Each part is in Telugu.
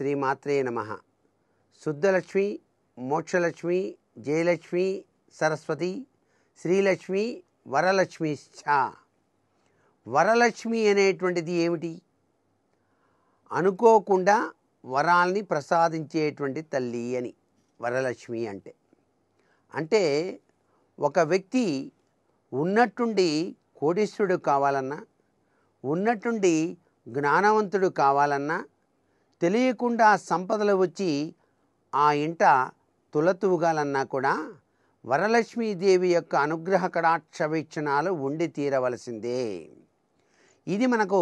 శ్రీమాత్రే నమ శుద్ధలక్ష్మి మోక్షలక్ష్మి జయలక్ష్మి సరస్వతి శ్రీలక్ష్మి వరలక్ష్మి వరలక్ష్మి అనేటువంటిది ఏమిటి అనుకోకుండా వరాల్ని ప్రసాదించేటువంటి తల్లి అని వరలక్ష్మి అంటే అంటే ఒక వ్యక్తి ఉన్నట్టుండి కోటీశ్వరుడు కావాలన్నా ఉన్నట్టుండి జ్ఞానవంతుడు కావాలన్నా తెలియకుండా సంపదలు వచ్చి ఆ ఇంట తులతూగాలన్నా కూడా వరలక్ష్మీదేవి యొక్క అనుగ్రహ కడాక్ష వీక్షణాలు ఉండి తీరవలసిందే ఇది మనకు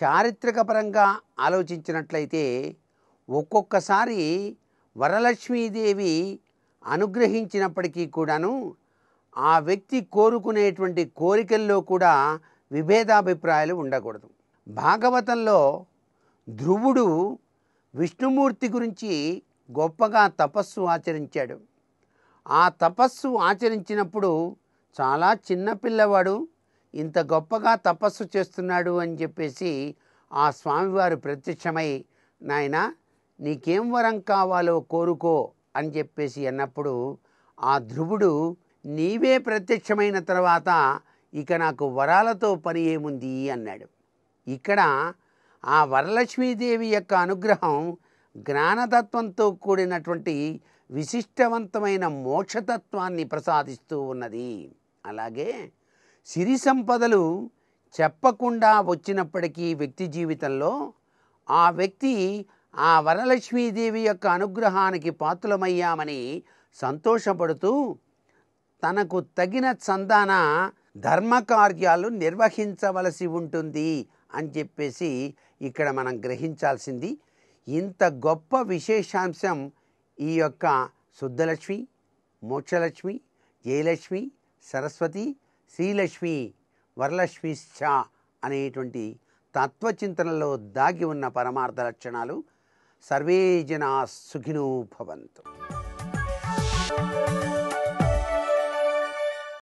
చారిత్రకపరంగా ఆలోచించినట్లయితే ఒక్కొక్కసారి వరలక్ష్మీదేవి అనుగ్రహించినప్పటికీ కూడాను ఆ వ్యక్తి కోరుకునేటువంటి కోరికల్లో కూడా విభేదాభిప్రాయాలు ఉండకూడదు భాగవతంలో ధ్రువుడు విష్ణుమూర్తి గురించి గొప్పగా తపస్సు ఆచరించాడు ఆ తపస్సు ఆచరించినప్పుడు చాలా చిన్నపిల్లవాడు ఇంత గొప్పగా తపస్సు చేస్తున్నాడు అని చెప్పేసి ఆ స్వామివారు ప్రత్యక్షమై నాయన నీకేం వరం కావాలో కోరుకో అని చెప్పేసి అన్నప్పుడు ఆ ధ్రువుడు నీవే ప్రత్యక్షమైన తర్వాత ఇక నాకు వరాలతో పని ఏముంది అన్నాడు ఇక్కడ ఆ వరలక్ష్మీదేవి యొక్క అనుగ్రహం జ్ఞానతత్వంతో కూడినటువంటి విశిష్టవంతమైన మోక్షతత్వాన్ని ప్రసాదిస్తూ ఉన్నది అలాగే సిరి సంపదలు చెప్పకుండా వచ్చినప్పటికీ వ్యక్తి జీవితంలో ఆ వ్యక్తి ఆ వరలక్ష్మీదేవి యొక్క అనుగ్రహానికి పాత్రమయ్యామని సంతోషపడుతూ తనకు తగిన సంధాన ధర్మకార్యాలు నిర్వహించవలసి ఉంటుంది అని చెప్పేసి ఇక్కడ మనం గ్రహించాల్సింది ఇంత గొప్ప విశేషాంశం ఈ యొక్క శుద్ధలక్ష్మి మోక్షలక్ష్మి జయలక్ష్మి సరస్వతి శ్రీలక్ష్మి వరలక్ష్మిశ్చ అనేటువంటి తత్వచింతనలో దాగి ఉన్న పరమార్థ లక్షణాలు సర్వే జనా సుఖినో భవంతు